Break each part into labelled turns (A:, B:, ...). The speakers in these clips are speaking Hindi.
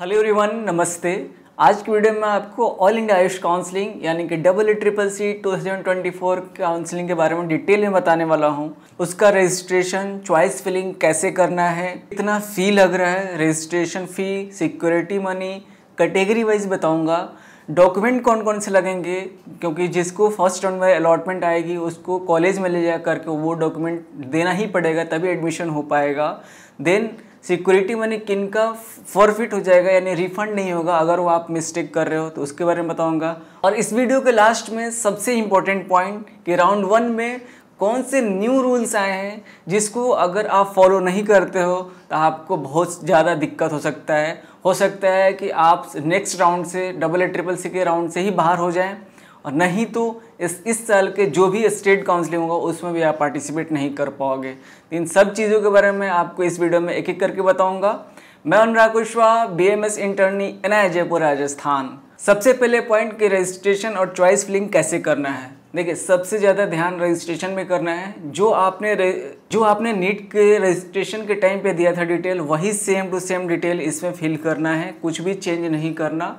A: हेलो एवरीवन नमस्ते आज की वीडियो में आपको ऑल इंडिया आयुष काउंसलिंग यानी कि double A triple C two thousand twenty four counselling के बारे में डिटेल में बताने वाला हूँ उसका रजिस्ट्रेशन चॉइस फिलिंग कैसे करना है कितना फ़ी लग रहा है registration fee security money category wise बताऊँगा डॉक्यूमेंट कौन कौन से लगेंगे क्योंकि जिसको फर्स्ट राउंड में अलॉटमेंट आएगी उसको कॉलेज में ले जा करके वो डॉक्यूमेंट देना ही पड़ेगा तभी एडमिशन हो पाएगा देन सिक्योरिटी मनी किन का फॉरफिट हो जाएगा यानी रिफंड नहीं होगा अगर वो आप मिस्टेक कर रहे हो तो उसके बारे में बताऊंगा और इस वीडियो के लास्ट में सबसे इम्पोर्टेंट पॉइंट कि राउंड वन में कौन से न्यू रूल्स आए हैं जिसको अगर आप फॉलो नहीं करते हो तो आपको बहुत ज़्यादा दिक्कत हो सकता है हो सकता है कि आप नेक्स्ट राउंड से डबल ए ट्रिपल सी के राउंड से ही बाहर हो जाएं और नहीं तो इस इस साल के जो भी स्टेट काउंसिलिंग होगा उसमें भी आप पार्टिसिपेट नहीं कर पाओगे इन सब चीज़ों के बारे में आपको इस वीडियो में एक एक करके बताऊंगा मैं Anurag Kushwaha B M S internee N I Jaipur Rajasthan सबसे पहले पॉइंट की रजिस्ट्रेशन और चॉइस फिलिंग कैसे करना है देखिए सबसे ज़्यादा ध्यान रजिस्ट्रेशन में करना है जो आपने जो आपने नीट के रजिस्ट्रेशन के टाइम पे दिया था डिटेल वही सेम टू सेम डिटेल इसमें फिल करना है कुछ भी चेंज नहीं करना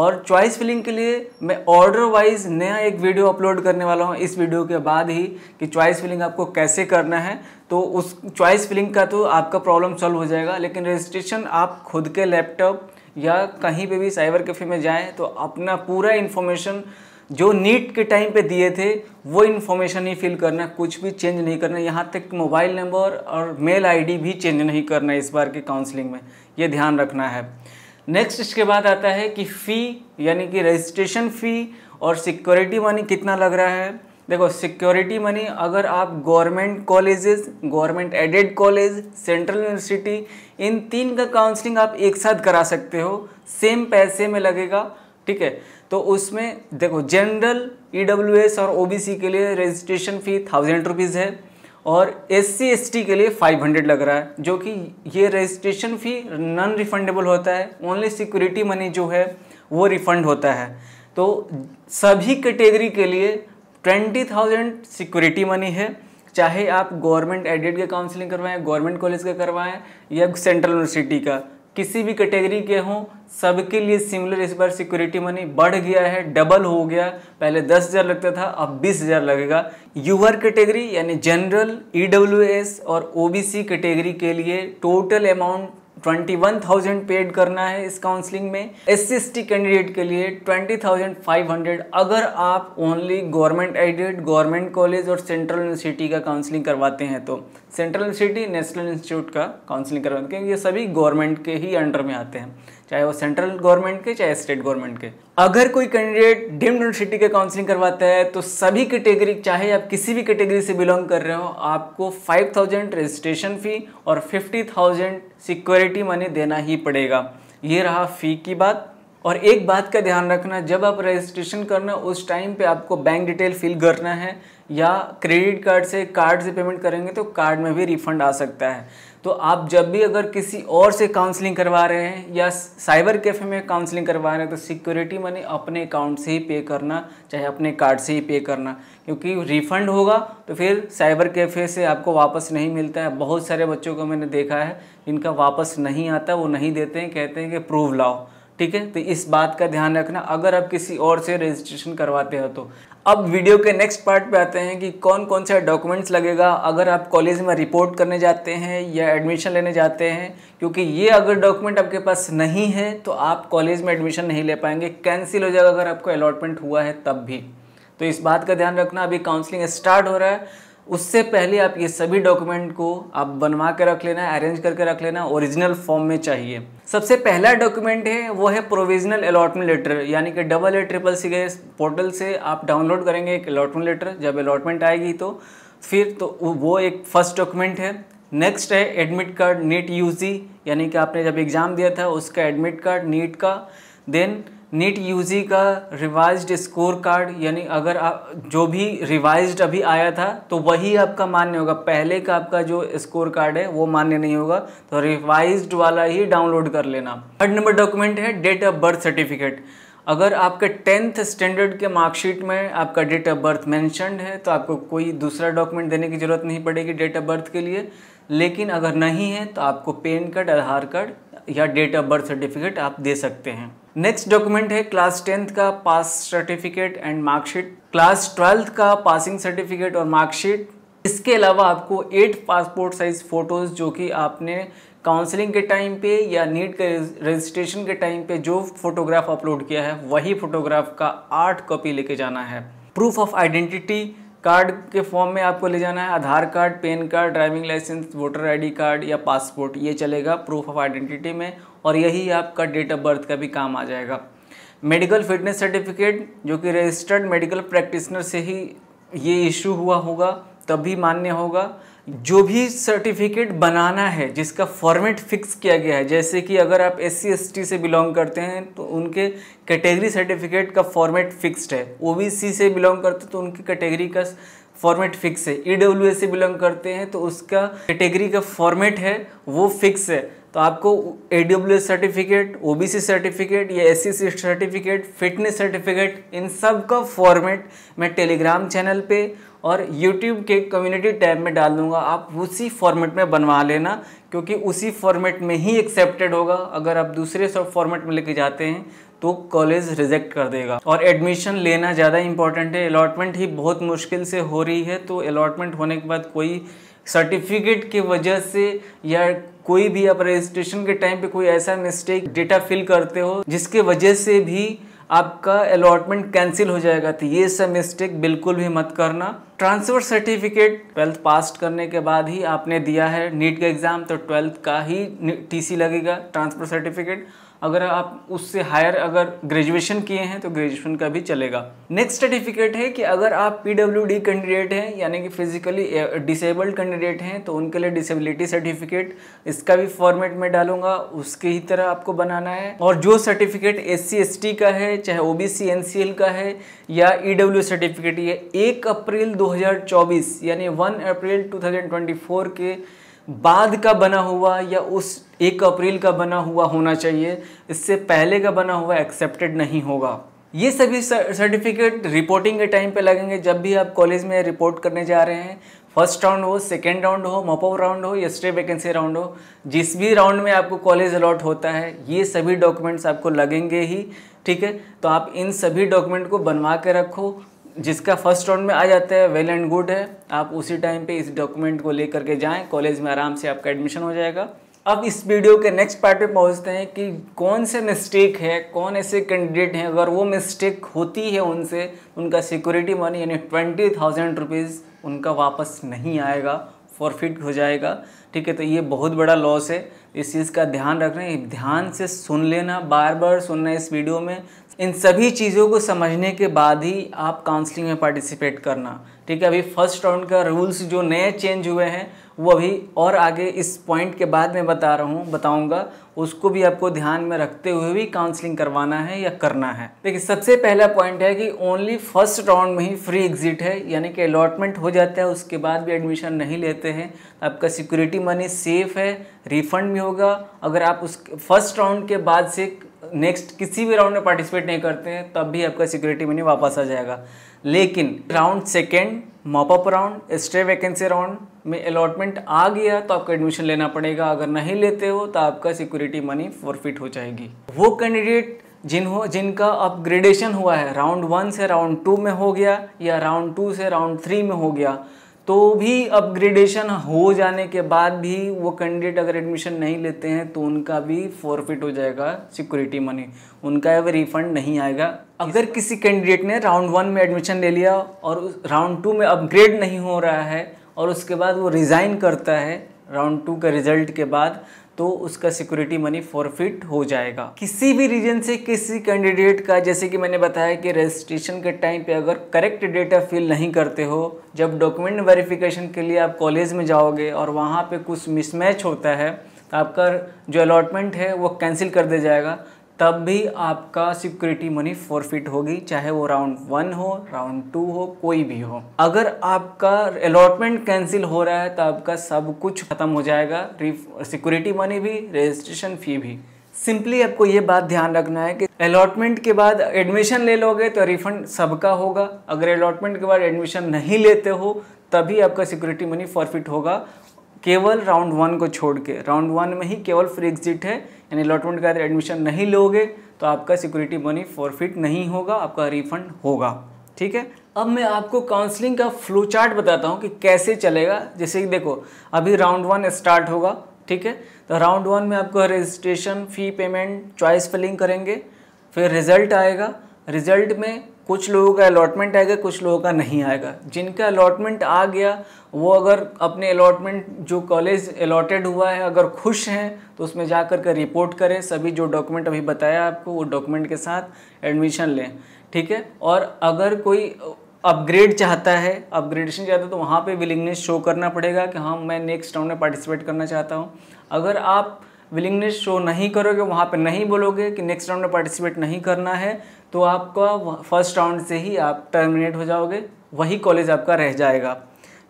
A: और चॉइस फिलिंग के लिए मैं ऑर्डर वाइज नया एक वीडियो अपलोड करने वाला हूँ इस वीडियो के बाद ही कि चॉइस फिलिंग आपको कैसे करना है तो उस चॉइस फिलिंग का तो आपका प्रॉब्लम सॉल्व हो जाएगा लेकिन रजिस्ट्रेशन आप खुद के लैपटॉप या कहीं पे भी साइबर कैफे में जाएं तो अपना पूरा इन्फॉर्मेशन जो नीट के टाइम पे दिए थे वो इन्फॉर्मेशन ही फिल करना कुछ भी चेंज नहीं करना यहाँ तक मोबाइल नंबर और मेल आईडी भी चेंज नहीं करना इस बार की काउंसलिंग में ये ध्यान रखना है नेक्स्ट इसके बाद आता है कि फ़ी यानी कि रजिस्ट्रेशन फ़ी और सिक्योरिटी मनी कितना लग रहा है देखो सिक्योरिटी मनी अगर आप government colleges government aided college central university इन तीन का काउंसलिंग आप एक साथ करा सकते हो सेम पैसे में लगेगा ठीक है तो उसमें देखो जनरल ई e और ओ के लिए रजिस्ट्रेशन फ़ी थाउजेंड रुपीज़ है और एस सी एस टी के लिए 500 लग रहा है जो कि ये रजिस्ट्रेशन फ़ी नॉन रिफंडेबल होता है ओनली सिक्योरिटी मनी जो है वो रिफंड होता है तो सभी कैटेगरी के लिए 20,000 सिक्योरिटी मनी है चाहे आप गवर्नमेंट एडेड का काउंसलिंग करवाएं गवर्नमेंट कॉलेज का करवाएं या सेंट्रल यूनिवर्सिटी का किसी भी कैटेगरी के हों सबके लिए सिमिलर इस बार सिक्योरिटी मनी बढ़ गया है डबल हो गया पहले दस हज़ार लगता था अब बीस हज़ार लगेगा यूवर कैटेगरी यानी जनरल ईडब्ल्यूएस और ओबीसी कैटेगरी के लिए टोटल अमाउंट 21,000 पेड करना है इस काउंसलिंग में एस सी कैंडिडेट के लिए 20,500 अगर आप only government aided government college और सेंट्रल यूनिवर्सिटी का काउंसलिंग करवाते हैं तो सेंट्रल यूनिवर्सिटी नेशनल इंस्टीट्यूट का काउंसलिंग करवाते हैं क्योंकि ये सभी गवर्नमेंट के ही अंडर में आते हैं चाहे वो सेंट्रल गवर्नमेंट के चाहे स्टेट गवर्नमेंट के अगर कोई कैंडिडेट डीम्ड यूनिवर्सिटी के काउंसलिंग करवाता है तो सभी कैटेगरी चाहे आप किसी भी कैटेगरी से बिलोंग कर रहे हो आपको 5000 रजिस्ट्रेशन फ़ी और 50000 सिक्योरिटी मनी देना ही पड़ेगा ये रहा फ़ी की बात और एक बात का ध्यान रखना जब आप रजिस्ट्रेशन करना उस टाइम पे आपको बैंक डिटेल फिल करना है या क्रेडिट कार्ड से कार्ड से पेमेंट करेंगे तो कार्ड में भी रिफंड आ सकता है तो आप जब भी अगर किसी और से काउंसलिंग करवा रहे हैं या साइबर कैफ़े में काउंसलिंग करवा रहे हैं तो सिक्योरिटी मनी अपने अकाउंट से ही पे करना चाहे अपने कार्ड से ही पे करना क्योंकि रिफ़ंड होगा तो फिर साइबर कैफ़े से आपको वापस नहीं मिलता है बहुत सारे बच्चों को मैंने देखा है इनका वापस नहीं आता वो नहीं देते हैं कहते हैं कि प्रूव लाओ ठीक है तो इस बात का ध्यान रखना अगर आप किसी और से रजिस्ट्रेशन करवाते हो तो अब वीडियो के नेक्स्ट पार्ट पे आते हैं कि कौन कौन सा डॉक्यूमेंट्स लगेगा अगर आप कॉलेज में रिपोर्ट करने जाते हैं या एडमिशन लेने जाते हैं क्योंकि ये अगर डॉक्यूमेंट आपके पास नहीं है तो आप कॉलेज में एडमिशन नहीं ले पाएंगे कैंसिल हो जाएगा अगर आपको अलॉटमेंट हुआ है तब भी तो इस बात का ध्यान रखना अभी काउंसलिंग स्टार्ट हो रहा है उससे पहले आप ये सभी डॉक्यूमेंट को आप बनवा के रख लेना अरेंज करके रख लेना ओरिजिनल फॉर्म में चाहिए सबसे पहला डॉक्यूमेंट है वो है प्रोविजनल अलॉटमेंट लेटर यानी कि डबल ए ट्रिपल सी के पोर्टल से आप डाउनलोड करेंगे एक अलॉटमेंट लेटर जब अलॉटमेंट आएगी तो फिर तो वो एक फर्स्ट डॉक्यूमेंट है नेक्स्ट है एडमिट कार्ड नीट यूजी यानी कि आपने जब एग्ज़ाम दिया था उसका एडमिट कार्ड नीट का देन नीट यूजी का रिवाइज्ड स्कोर कार्ड यानी अगर आप जो भी रिवाइज्ड अभी आया था तो वही आपका मान्य होगा पहले का आपका जो स्कोर कार्ड है वो मान्य नहीं होगा तो रिवाइज्ड वाला ही डाउनलोड कर लेना थर्ड नंबर डॉक्यूमेंट है डेट ऑफ बर्थ सर्टिफिकेट अगर आपके टेंथ स्टैंडर्ड के मार्कशीट में आपका डेट ऑफ बर्थ मैंशनड है तो आपको कोई दूसरा डॉक्यूमेंट देने की ज़रूरत नहीं पड़ेगी डेट ऑफ बर्थ के लिए लेकिन अगर नहीं है तो आपको पेन कार्ड आधार कार्ड या डेट ऑफ बर्थ सर्टिफिकेट आप दे सकते हैं नेक्स्ट डॉक्यूमेंट है क्लास टेंथ का pass certificate and marksheet class twelfth का पासिंग सर्टिफिकेट और मार्कशीट इसके अलावा आपको एट पासपोर्ट साइज फ़ोटोज़ जो कि आपने काउंसलिंग के टाइम पे या नीट के रजिस्ट्रेशन के टाइम पे जो फोटोग्राफ अपलोड किया है वही फोटोग्राफ का आठ कॉपी लेके जाना है प्रूफ ऑफ आइडेंटिटी कार्ड के फॉर्म में आपको ले जाना है Aadhaar card PAN card driving licence voter ID card या पासपोर्ट ये चलेगा प्रूफ ऑफ आइडेंटिटी में और यही आपका डेट ऑफ बर्थ का भी काम आ जाएगा मेडिकल फिटनेस सर्टिफिकेट जो कि रजिस्टर्ड मेडिकल प्रैक्टिशनर से ही ये इशू हुआ होगा तभी मान्य होगा जो भी सर्टिफिकेट बनाना है जिसका फॉर्मेट फिक्स किया गया है जैसे कि अगर आप एस सी से बिलोंग करते हैं तो उनके कैटेगरी सर्टिफिकेट का फॉर्मेट फिक्स्ड है ओ से बिलोंग करते हैं तो उनकी कैटेगरी का फॉर्मेट फिक्स है ई e से बिलोंग करते हैं तो उसका कैटेगरी का फॉर्मेट है वो फिक्स है तो आपको ए सर्टिफिकेट ओ सर्टिफिकेट या एस सर्टिफिकेट फिटनेस सर्टिफिकेट इन सब का फॉर्मेट मैं टेलीग्राम चैनल पे और यूट्यूब के कम्युनिटी टैब में डाल दूँगा आप उसी फॉर्मेट में बनवा लेना क्योंकि उसी फॉर्मेट में ही एक्सेप्टेड होगा अगर आप दूसरे सब फॉर्मेट में लेके जाते हैं तो कॉलेज रिजेक्ट कर देगा और एडमिशन लेना ज़्यादा इंपॉर्टेंट है अलॉटमेंट ही बहुत मुश्किल से हो रही है तो अलॉटमेंट होने के बाद कोई सर्टिफिकेट की वजह से या कोई भी आप रजिस्ट्रेशन के टाइम पे कोई ऐसा मिस्टेक डेटा फिल करते हो जिसके वजह से भी आपका अलॉटमेंट कैंसिल हो जाएगा तो ये सब मिस्टेक बिल्कुल भी मत करना ट्रांसफ़र सर्टिफिकेट ट्वेल्थ पास करने के बाद ही आपने दिया है नीट का एग्ज़ाम तो ट्वेल्थ का ही टीसी e लगेगा ट्रांसफ़र सर्टिफिकेट अगर आप उससे हायर अगर ग्रेजुएशन किए हैं तो ग्रेजुएशन का भी चलेगा नेक्स्ट सर्टिफिकेट है कि अगर आप पी कैंडिडेट हैं यानी कि फिजिकली डिसेबल्ड कैंडिडेट हैं तो उनके लिए डिसेबिलिटी सर्टिफिकेट इसका भी फॉर्मेट में डालूंगा उसके ही तरह आपको बनाना है और जो सर्टिफिकेट एस सी का है चाहे ओ बी का है या ई e सर्टिफिकेट ये एक अप्रैल चौबीस यानी वन अप्रैल फोर के बाद का बना हुआ या उस एक अप्रैल का बना हुआ होना चाहिए इससे पहले का बना हुआ एक्सेप्टेड नहीं होगा ये सभी सर्टिफिकेट रिपोर्टिंग के टाइम पे लगेंगे जब भी आप कॉलेज में रिपोर्ट करने जा रहे हैं फर्स्ट राउंड हो सेकेंड राउंड हो मॉपअप राउंड हो या स्टे वैकेंसी राउंड हो जिस भी राउंड में आपको कॉलेज अलॉट होता है ये सभी डॉक्यूमेंट्स आपको लगेंगे ही ठीक है तो आप इन सभी डॉक्यूमेंट को बनवा के रखो जिसका फर्स्ट राउंड में आ जाता है वेल एंड गुड है आप उसी टाइम पे इस डॉक्यूमेंट को लेकर के जाएं कॉलेज में आराम से आपका एडमिशन हो जाएगा अब इस वीडियो के नेक्स्ट पार्ट पे पहुंचते हैं कि कौन से मिस्टेक है कौन ऐसे कैंडिडेट हैं अगर वो मिस्टेक होती है उनसे उनका सिक्योरिटी मनी यानी ट्वेंटी थाउजेंड रुपीज़ उनका वापस नहीं आएगा फॉरफिट हो जाएगा ठीक है तो ये बहुत बड़ा लॉस है इस चीज़ का ध्यान रखना ध्यान से सुन लेना बार बार सुनना इस वीडियो में इन सभी चीज़ों को समझने के बाद ही आप काउंसलिंग में पार्टिसिपेट करना ठीक है अभी फर्स्ट राउंड का रूल्स जो नए चेंज हुए हैं वो अभी और आगे इस पॉइंट के बाद मैं बता रहा हूँ बताऊँगा उसको भी आपको ध्यान में रखते हुए भी काउंसलिंग करवाना है या करना है देखिए सबसे पहला पॉइंट है कि ओनली फर्स्ट राउंड में ही फ्री एग्जिट है यानी कि अलॉटमेंट हो जाता है उसके बाद भी एडमिशन नहीं लेते हैं आपका सिक्योरिटी मनी सेफ है रिफंड भी होगा अगर आप उस फर्स्ट राउंड के बाद से नेक्स्ट किसी भी राउंड में पार्टिसिपेट नहीं करते हैं तब भी आपका सिक्योरिटी मनी वापस आ जाएगा लेकिन round second mop up round stray vacancy round में अलॉटमेंट आ गया तो आपको एडमिशन लेना पड़ेगा अगर नहीं लेते हो तो आपका सिक्योरिटी मनी फॉरफिट हो जाएगी वो कैंडिडेट जिन्हों जिनका अपग्रेडेशन हुआ है राउंड वन से राउंड टू में हो गया या राउंड टू से राउंड थ्री में हो गया तो भी अपग्रेडेशन हो जाने के बाद भी वो कैंडिडेट अगर एडमिशन नहीं लेते हैं तो उनका भी फॉरफिट हो जाएगा सिक्योरिटी मनी उनका अब रिफंड नहीं आएगा अगर किसी कैंडिडेट ने राउंड वन में एडमिशन ले लिया और राउंड टू में अपग्रेड नहीं हो रहा है और उसके बाद वो रिज़ाइन करता है राउंड टू के रिजल्ट के बाद तो उसका सिक्योरिटी मनी फॉरफिट हो जाएगा किसी भी रीजन से किसी कैंडिडेट का जैसे कि मैंने बताया कि रजिस्ट्रेशन के टाइम पे अगर करेक्ट डेटा फिल नहीं करते हो जब डॉक्यूमेंट वेरिफिकेशन के लिए आप कॉलेज में जाओगे और वहाँ पे कुछ मिसमैच होता है तो आपका जो अलॉटमेंट है वो कैंसिल कर दिया जाएगा तब भी आपका सिक्योरिटी मनी फोरफिट होगी चाहे वो राउंड वन हो राउंड टू हो कोई भी हो अगर आपका अलॉटमेंट कैंसिल हो रहा है तो आपका सब कुछ खत्म हो जाएगा सिक्योरिटी मनी भी रजिस्ट्रेशन फ़ी भी सिंपली आपको ये बात ध्यान रखना है कि अलॉटमेंट के बाद एडमिशन ले लोगे तो रिफंड सबका होगा अगर अलॉटमेंट के बाद एडमिशन नहीं लेते हो तभी आपका सिक्योरिटी मनी फॉरफिट होगा केवल राउंड वन को छोड़ के राउंड वन में ही केवल फ्री एग्जिट है यानी अलॉटमेंट के अंदर एडमिशन नहीं लोगे तो आपका सिक्योरिटी मनी फॉरफिट नहीं होगा आपका रिफंड होगा ठीक है अब मैं आपको काउंसलिंग का फ्लो चार्ट बताता हूँ कि कैसे चलेगा जैसे कि देखो अभी राउंड वन स्टार्ट होगा ठीक है तो राउंड वन में आपको registration fee payment choice filling करेंगे फिर रिजल्ट आएगा रिजल्ट में कुछ लोगों का अलॉटमेंट आएगा कुछ लोगों का नहीं आएगा जिनका अलॉटमेंट आ गया वो अगर अपने अलॉटमेंट जो कॉलेज अलॉटेड हुआ है अगर खुश हैं तो उसमें जा कर रिपोर्ट करें सभी जो डॉक्यूमेंट अभी बताया आपको वो डॉक्यूमेंट के साथ एडमिशन लें ठीक है और अगर कोई अपग्रेड चाहता है अपग्रेडेशन चाहता है तो वहाँ पे विलिंगनेस शो करना पड़ेगा कि हाँ मैं नेक्स्ट राउंड में पार्टिसिपेट करना चाहता हूँ अगर आप विलिंगनेस शो नहीं करोगे वहाँ पे नहीं बोलोगे कि नेक्स्ट राउंड में पार्टिसिपेट नहीं करना है तो आपका फर्स्ट राउंड से ही आप टर्मिनेट हो जाओगे वही कॉलेज आपका रह जाएगा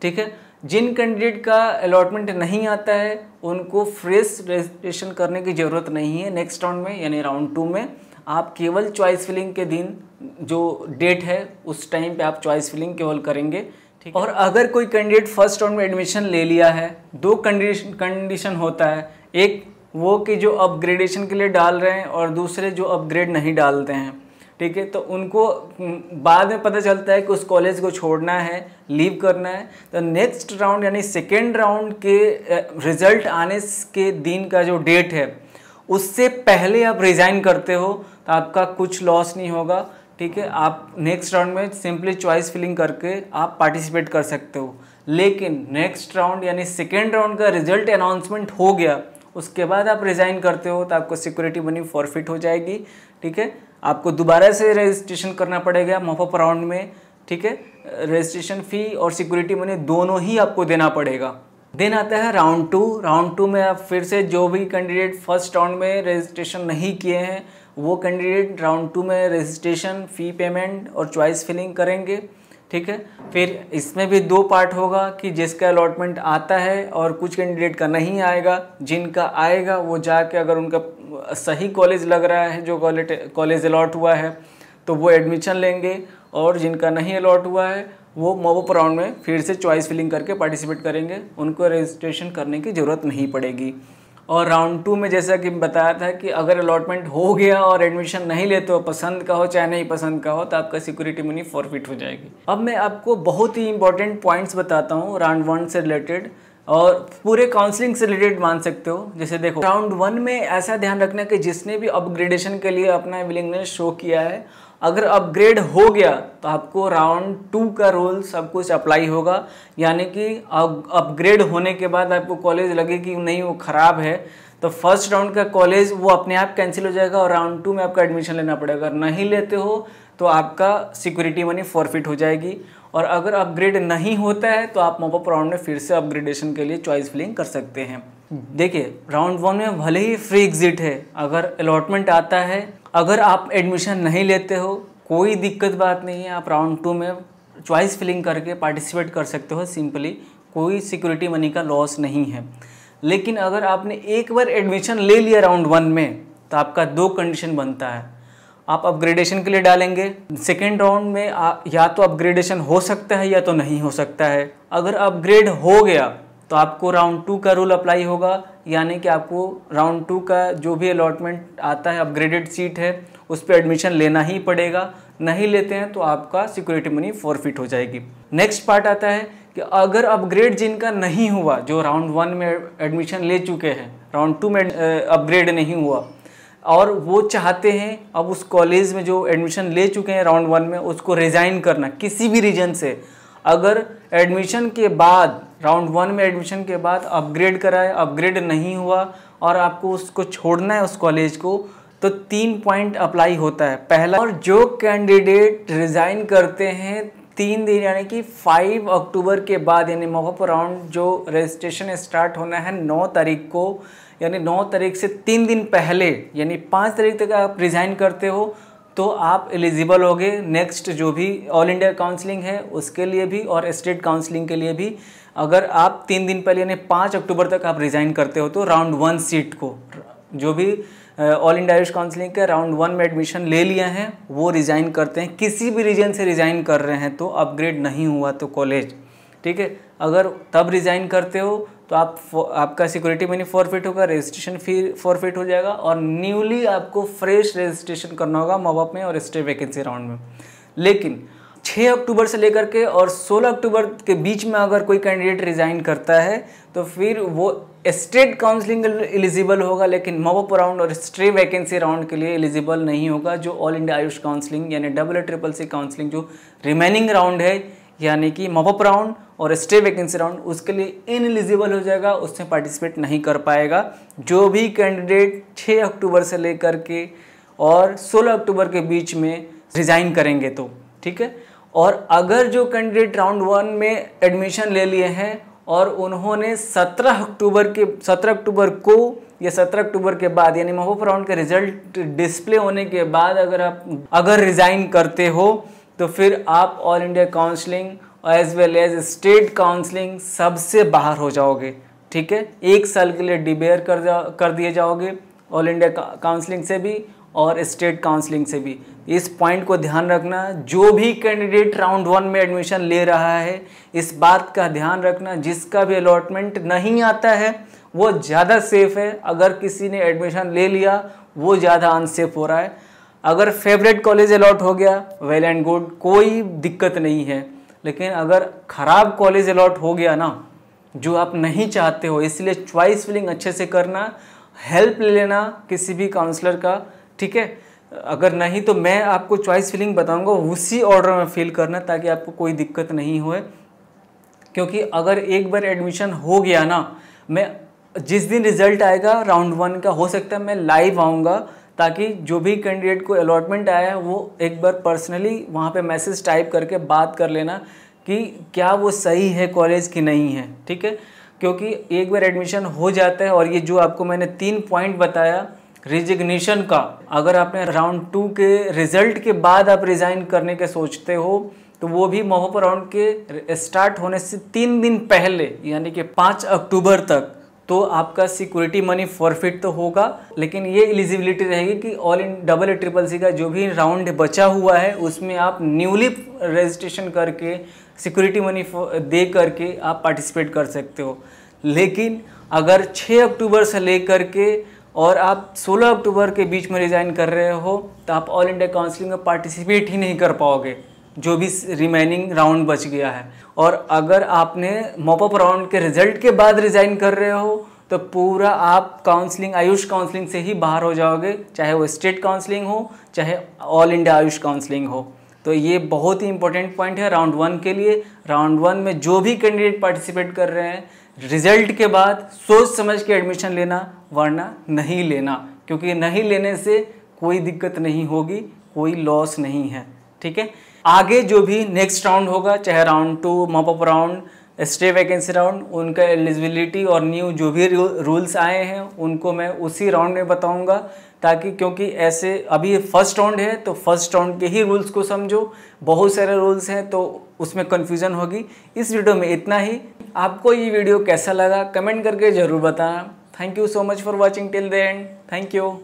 A: ठीक है जिन कैंडिडेट का अलॉटमेंट नहीं आता है उनको फ्रेश रजिस्ट्रेशन करने की ज़रूरत नहीं है नेक्स्ट राउंड में यानी राउंड टू में आप केवल चॉइस फिलिंग के दिन जो डेट है उस टाइम पे आप चॉइस फिलिंग केवल करेंगे ठीक और अगर कोई कैंडिडेट फर्स्ट राउंड में एडमिशन ले लिया है दो कंडीशन कंडीशन होता है एक वो कि जो अपग्रेडेशन के लिए डाल रहे हैं और दूसरे जो अपग्रेड नहीं डालते हैं ठीक है तो उनको बाद में पता चलता है कि उस कॉलेज को छोड़ना है लीव करना है तो नेक्स्ट राउंड यानी सेकेंड राउंड के रिजल्ट आने के दिन का जो डेट है उससे पहले आप रिज़ाइन करते हो तो आपका कुछ लॉस नहीं होगा ठीक है आप नेक्स्ट राउंड में सिंपली चॉइस फिलिंग करके आप पार्टिसिपेट कर सकते हो लेकिन नेक्स्ट राउंड यानी सेकेंड राउंड का रिजल्ट अनाउंसमेंट हो गया उसके बाद आप रिज़ाइन करते हो तो आपको सिक्योरिटी मनी फॉरफिट हो जाएगी ठीक है आपको दोबारा से रजिस्ट्रेशन करना पड़ेगा मॉपअप राउंड में ठीक है रजिस्ट्रेशन फ़ी और सिक्योरिटी मनी दोनों ही आपको देना पड़ेगा देन आता है राउंड टू राउंड टू में आप फिर से जो भी कैंडिडेट फर्स्ट राउंड में रजिस्ट्रेशन नहीं किए हैं वो कैंडिडेट राउंड टू में रजिस्ट्रेशन फ़ी पेमेंट और चॉइस फिलिंग करेंगे ठीक है फिर इसमें भी दो पार्ट होगा कि जिसका अलॉटमेंट आता है और कुछ कैंडिडेट का नहीं आएगा जिनका आएगा वो जाके अगर उनका सही कॉलेज लग रहा है जो कॉलेज अलॉट हुआ है तो वो एडमिशन लेंगे और जिनका नहीं अलॉट हुआ है वो मोबोप राउंड में फिर से चॉइस फिलिंग करके पार्टिसिपेट करेंगे उनको रजिस्ट्रेशन करने की ज़रूरत नहीं पड़ेगी और राउंड टू में जैसा कि बताया था कि अगर अलॉटमेंट हो गया और एडमिशन नहीं लेते हो पसंद का हो चाहे नहीं पसंद का हो तो आपका सिक्योरिटी मनी फॉरफिट हो जाएगी अब मैं आपको बहुत ही इंपॉर्टेंट पॉइंट्स बताता हूँ राउंड वन से रिलेटेड और पूरे काउंसलिंग से रिलेटेड मान सकते हो जैसे देखो राउंड वन में ऐसा ध्यान रखना कि जिसने भी अपग्रेडेशन के लिए अपना विलिंगनेस शो किया है अगर अपग्रेड हो गया तो आपको राउंड टू का रोल सब कुछ अप्लाई होगा यानी कि अपग्रेड होने के बाद आपको कॉलेज लगे कि नहीं वो ख़राब है तो फर्स्ट राउंड का कॉलेज वो अपने आप कैंसिल हो जाएगा और राउंड टू में आपका एडमिशन लेना पड़ेगा अगर नहीं लेते हो तो आपका सिक्योरिटी मनी फॉरफिट हो जाएगी और अगर अपग्रेड नहीं होता है तो आप मॉपअप राउंड में फिर से अपग्रेडेशन के लिए चॉइस फिलिंग कर सकते हैं हम्म। देखिए राउंड वन में भले ही फ्री एग्जिट है अगर अलॉटमेंट आता है अगर आप एडमिशन नहीं लेते हो कोई दिक्कत बात नहीं है आप राउंड टू में चॉइस फिलिंग करके पार्टिसिपेट कर सकते हो सिंपली कोई सिक्योरिटी मनी का लॉस नहीं है लेकिन अगर आपने एक बार एडमिशन ले लिया राउंड वन में तो आपका दो कंडीशन बनता है आप अपग्रेडेशन के लिए डालेंगे सेकेंड राउंड में आ, या तो अपग्रेडेशन हो सकता है या तो नहीं हो सकता है अगर अपग्रेड हो गया तो आपको राउंड टू का रूल अप्लाई होगा यानी कि आपको राउंड टू का जो भी अलॉटमेंट आता है अपग्रेडेड सीट है उस पर एडमिशन लेना ही पड़ेगा नहीं लेते हैं तो आपका सिक्योरिटी मनी फॉरफिट हो जाएगी नेक्स्ट पार्ट आता है कि अगर अपग्रेड जिनका नहीं हुआ जो राउंड वन में एडमिशन ले चुके हैं राउंड टू में अपग्रेड नहीं हुआ और वो चाहते हैं अब उस कॉलेज में जो एडमिशन ले चुके हैं राउंड वन में उसको रिज़ाइन करना किसी भी रीजन से अगर एडमिशन के बाद राउंड वन में एडमिशन के बाद अपग्रेड कराए अपग्रेड नहीं हुआ और आपको उसको छोड़ना है उस कॉलेज को तो तीन पॉइंट अप्लाई होता है पहला और जो कैंडिडेट रिज़ाइन करते हैं तीन दिन यानी कि फ़ाइव अक्टूबर के बाद यानी मॉकअप राउंड जो रजिस्ट्रेशन स्टार्ट होना है नौ तारीख को यानी नौ तारीख से तीन दिन पहले यानी पाँच तारीख तक आप रिज़ाइन करते हो तो आप एलिजिबल होगे नेक्स्ट जो भी ऑल इंडिया काउंसलिंग है उसके लिए भी और स्टेट काउंसलिंग के लिए भी अगर आप तीन दिन पहले यानी पाँच अक्टूबर तक आप रिज़ाइन करते हो तो राउंड वन सीट को जो भी ऑल इंडिया आयुष काउंसलिंग के राउंड वन में एडमिशन ले लिए हैं वो रिज़ाइन करते हैं किसी भी रीजन से रिज़ाइन कर रहे हैं तो अपग्रेड नहीं हुआ तो कॉलेज ठीक है अगर तब रिज़ाइन करते हो तो आप आपका सिक्योरिटी मनी फॉरफिट होगा रजिस्ट्रेशन फी फॉरफिट हो जाएगा और न्यूली आपको फ्रेश रजिस्ट्रेशन करना होगा मोबअप में और स्टे वैकेंसी राउंड में लेकिन 6 अक्टूबर से लेकर के और 16 अक्टूबर के बीच में अगर कोई कैंडिडेट रिज़ाइन करता है तो फिर वो स्टेट काउंसलिंग एलिजिबल होगा लेकिन मोबअप राउंड और स्ट्रे वैकेंसी राउंड के लिए एलिजिबल नहीं होगा जो ऑल इंडिया आयुष काउंसलिंग यानी डबल ट्रिपल सी काउंसलिंग जो रिमेनिंग राउंड है यानी कि मॉपअप राउंड और स्टे वैकेंसी राउंड उसके लिए इनएलिजिबल हो जाएगा उसमें पार्टिसिपेट नहीं कर पाएगा जो भी कैंडिडेट 6 अक्टूबर से लेकर के और 16 अक्टूबर के बीच में रिज़ाइन करेंगे तो ठीक है और अगर जो कैंडिडेट राउंड वन में एडमिशन ले लिए हैं और उन्होंने 17 अक्टूबर के 17 अक्टूबर को या 17 अक्टूबर के बाद यानी महोफ राउंड के रिजल्ट डिस्प्ले होने के बाद अगर आप अगर रिज़ाइन करते हो तो फिर आप all India counselling as well as state counselling सबसे बाहर हो जाओगे ठीक है एक साल के लिए डिबेयर कर जा कर दिए जाओगे ऑल इंडिया काउंसलिंग से भी और स्टेट काउंसलिंग से भी इस पॉइंट को ध्यान रखना जो भी कैंडिडेट राउंड वन में एडमिशन ले रहा है इस बात का ध्यान रखना जिसका भी अलॉटमेंट नहीं आता है वो ज़्यादा सेफ है अगर किसी ने एडमिशन ले लिया वो ज़्यादा अनसेफ हो रहा है अगर फेवरेट कॉलेज अलॉट हो गया वेल एंड गुड कोई दिक्कत नहीं है लेकिन अगर ख़राब कॉलेज अलॉट हो गया ना जो आप नहीं चाहते हो इसलिए चॉइस फिलिंग अच्छे से करना हेल्प ले लेना किसी भी काउंसलर का ठीक है अगर नहीं तो मैं आपको चॉइस फिलिंग बताऊंगा उसी ऑर्डर में फिल करना ताकि आपको कोई दिक्कत नहीं होए क्योंकि अगर एक बार एडमिशन हो गया ना मैं जिस दिन रिजल्ट आएगा राउंड वन का हो सकता है मैं लाइव आऊँगा ताकि जो भी कैंडिडेट को अलॉटमेंट आया है वो एक बार पर्सनली वहाँ पे मैसेज टाइप करके बात कर लेना कि क्या वो सही है कॉलेज की नहीं है ठीक है क्योंकि एक बार एडमिशन हो जाता है और ये जो आपको मैंने तीन पॉइंट बताया रिजिग्नेशन का अगर आपने राउंड टू के रिजल्ट के बाद आप रिज़ाइन करने के सोचते हो तो वो भी मोहप राउंड के स्टार्ट होने से तीन दिन पहले यानी कि पाँच अक्टूबर तक तो आपका सिक्योरिटी मनी फॉरफिट तो होगा लेकिन ये एलिजिबिलिटी रहेगी कि all in double A triple C का जो भी राउंड बचा हुआ है उसमें आप न्यूली रजिस्ट्रेशन करके सिक्योरिटी मनी दे करके आप पार्टिसिपेट कर सकते हो लेकिन अगर 6 अक्टूबर से लेकर के और आप 16 अक्टूबर के बीच में रिज़ाइन कर रहे हो तो आप ऑल इंडिया काउंसिलिंग में पार्टिसिपेट ही नहीं कर पाओगे जो भी रिमेनिंग राउंड बच गया है और अगर आपने मॉपअप राउंड के रिजल्ट के बाद रिज़ाइन कर रहे हो तो पूरा आप काउंसलिंग आयुष काउंसलिंग से ही बाहर हो जाओगे चाहे वो स्टेट काउंसलिंग हो चाहे ऑल इंडिया आयुष काउंसलिंग हो तो ये बहुत ही इंपॉर्टेंट पॉइंट है राउंड वन के लिए राउंड वन में जो भी कैंडिडेट पार्टिसिपेट कर रहे हैं रिजल्ट के बाद सोच समझ के एडमिशन लेना वरना नहीं लेना क्योंकि नहीं लेने से कोई दिक्कत नहीं होगी कोई लॉस नहीं है ठीक है आगे जो भी नेक्स्ट राउंड होगा चाहे round two mop up round stray vacancy round उनका एलिजिबिलिटी और न्यू जो भी रूल्स आए हैं उनको मैं उसी राउंड में बताऊंगा ताकि क्योंकि ऐसे अभी फर्स्ट राउंड है तो फर्स्ट राउंड के ही रूल्स को समझो बहुत सारे रूल्स हैं तो उसमें कन्फ्यूजन होगी इस वीडियो में इतना ही आपको ये वीडियो कैसा लगा कमेंट करके ज़रूर बताना thank you so much for watching till the end thank you